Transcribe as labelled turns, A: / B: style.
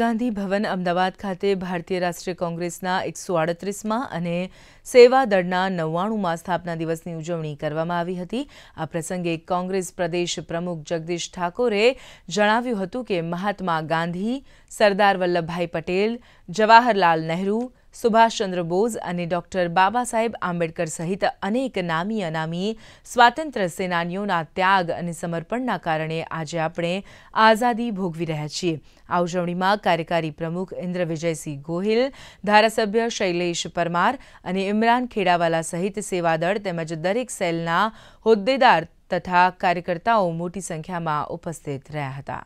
A: ગાંધી ભવન અમદાવાદ ખાતે ભારતીય રાષ્ટ્રીય કોંગ્રેસના એકસો અડત્રીસમાં અને સેવા દળના નવ્વાણુંમાં સ્થાપના દિવસની ઉજવણી કરવામાં આવી હતી આ પ્રસંગે કોંગ્રેસ પ્રદેશ પ્રમુખ જગદીશ ઠાકોરે જણાવ્યું હતું કે મહાત્મા ગાંધી સરદાર વલ્લભભાઈ પટેલ જવાહરલાલ નહેરુ સુભાષચંદ્ર બોઝ અને ડોક્ટર બાબા સાહેબ આંબેડકર સહિત અનેક નામી અનામી સ્વાતંત્ર્ય સેનાનીઓના ત્યાગ અને સમર્પણના કારણે આજે આપણે આઝાદી ભોગવી રહ્યા છીએ આ ઉજવણીમાં કાર્યકારી પ્રમુખ ઇન્દ્ર વિજયસિંહ ગોહિલ ધારાસભ્ય શૈલેષ પરમાર અને ઇમરાન ખેડાવાલા સહિત સેવાદળ તેમજ દરેક સેલના હોદ્દેદાર તથા કાર્યકર્તાઓ મોટી સંખ્યામાં ઉપસ્થિત રહ્યા હતા